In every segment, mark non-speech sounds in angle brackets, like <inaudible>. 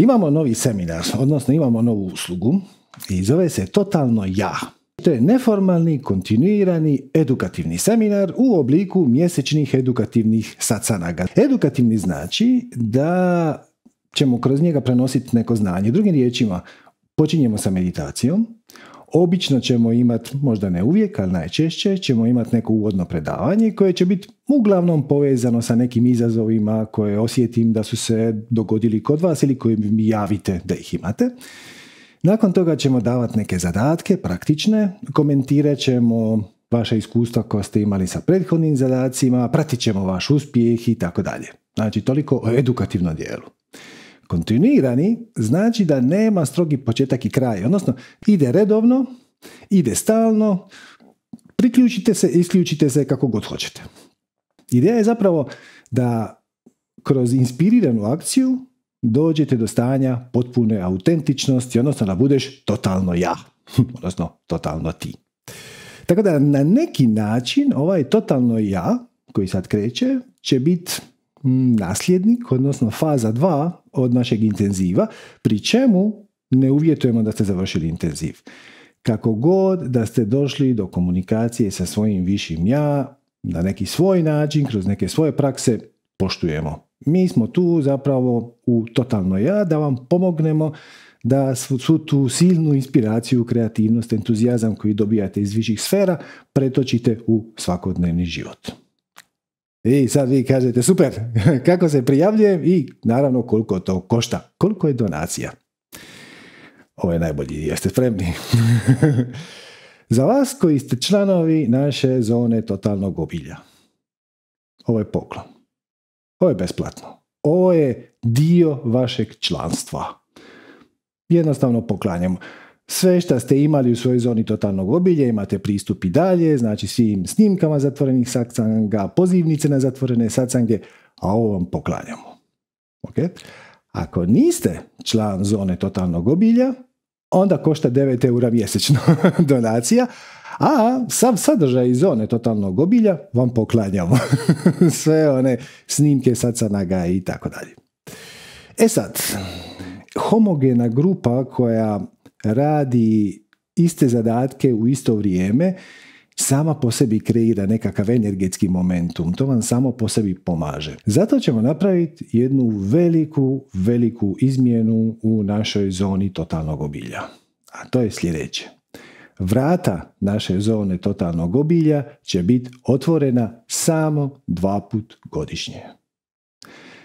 Imamo novi seminar, odnosno imamo novu uslugu i zove se Totalno ja. To je neformalni, kontinuirani, edukativni seminar u obliku mjesečnih edukativnih sacanaga. Edukativni znači da ćemo kroz njega prenositi neko znanje. Drugim riječima, počinjemo sa meditacijom, Obično ćemo imati, možda ne uvijek, ali najčešće ćemo imati neko uvodno predavanje koje će biti uglavnom povezano sa nekim izazovima koje osjetim da su se dogodili kod vas ili koje mi javite da ih imate. Nakon toga ćemo davati neke zadatke, praktične, komentirat ćemo vaše iskustva koje ste imali sa prethodnim zadacima, pratit ćemo vaš uspjeh i tako dalje. Znači, toliko o edukativnom dijelu. Kontinuirani znači da nema strogi početak i kraj, odnosno ide redovno, ide stalno, priključite se, isključite se kako god hoćete. Ideja je zapravo da kroz inspiriranu akciju dođete do stanja potpune autentičnosti, odnosno da budeš totalno ja, <laughs> odnosno totalno ti. Tako da na neki način ovaj totalno ja koji sad kreće će biti nasljednik, odnosno faza 2 od našeg intenziva, pri čemu ne uvjetujemo da ste završili intenziv. Kako god da ste došli do komunikacije sa svojim višim ja, na neki svoj način, kroz neke svoje prakse, poštujemo. Mi smo tu zapravo u totalno ja da vam pomognemo da svu tu silnu inspiraciju, kreativnost, entuzijazam koji dobijate iz viših sfera pretočite u svakodnevni život. I sad vi kažete, super, <laughs> kako se prijavljujem i naravno koliko to košta, koliko je donacija. Ovo je najbolji, jeste spremni. <laughs> Za vas koji ste članovi naše zone totalnog obilja. Ovo je poklon. Ovo je besplatno. Ovo je dio vašeg članstva. Jednostavno poklanjamo sve što ste imali u svojoj zoni totalnog obilja imate pristup i dalje, znači svim snimkama zatvorenih satsanga, pozivnice na zatvorene satsange, a ovo vam poklanjamo. Ako niste član zone totalnog obilja, onda košta 9 eura mjesečno <laughs> donacija, a sav sadržaj zone totalnog obilja vam poklanjamo. <laughs> Sve one snimke satsanaga i tako dalje. E sad, homogena grupa koja radi iste zadatke u isto vrijeme, sama po sebi kreira nekakav energetski momentum. To vam samo po sebi pomaže. Zato ćemo napraviti jednu veliku, veliku izmjenu u našoj zoni totalnog obilja. A to je sljedeće. Vrata naše zone totalnog obilja će biti otvorena samo dva put godišnje.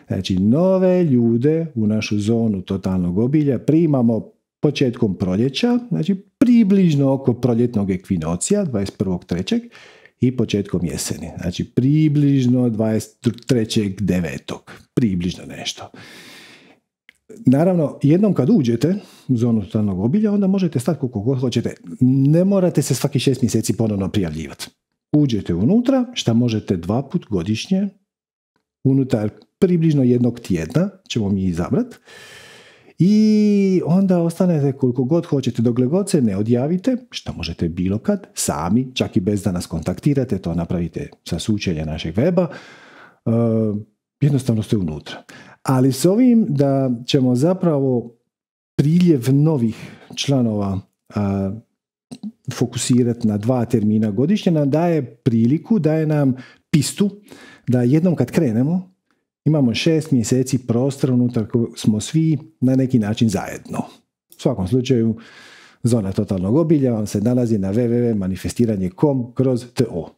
Znači, nove ljude u našu zonu totalnog obilja primamo početkom proljeća, znači približno oko proljetnog ekvinocija, 21.3. i početkom jeseni, znači približno 23.9. Približno nešto. Naravno, jednom kad uđete u zonu totalnog obilja, onda možete stati koliko god hoćete. Ne morate se svaki šest mjeseci ponovno prijavljivati. Uđete unutra, šta možete dva put godišnje, unutar približno jednog tjedna ćemo mi izabrati i onda ostanete koliko god hoćete, dokle god se ne odjavite, što možete bilo kad, sami, čak i bez da nas kontaktirate, to napravite sa sučelja našeg weba, eh, jednostavno ste unutra. Ali s ovim da ćemo zapravo priljev novih članova eh, fokusirati na dva termina godišnje nam daje priliku, daje nam pistu da jednom kad krenemo, imamo šest mjeseci prostora unutar kojeg smo svi na neki način zajedno. U svakom slučaju, zona totalnog obilja vam se nalazi na www.manifestiranje.com kroz TO.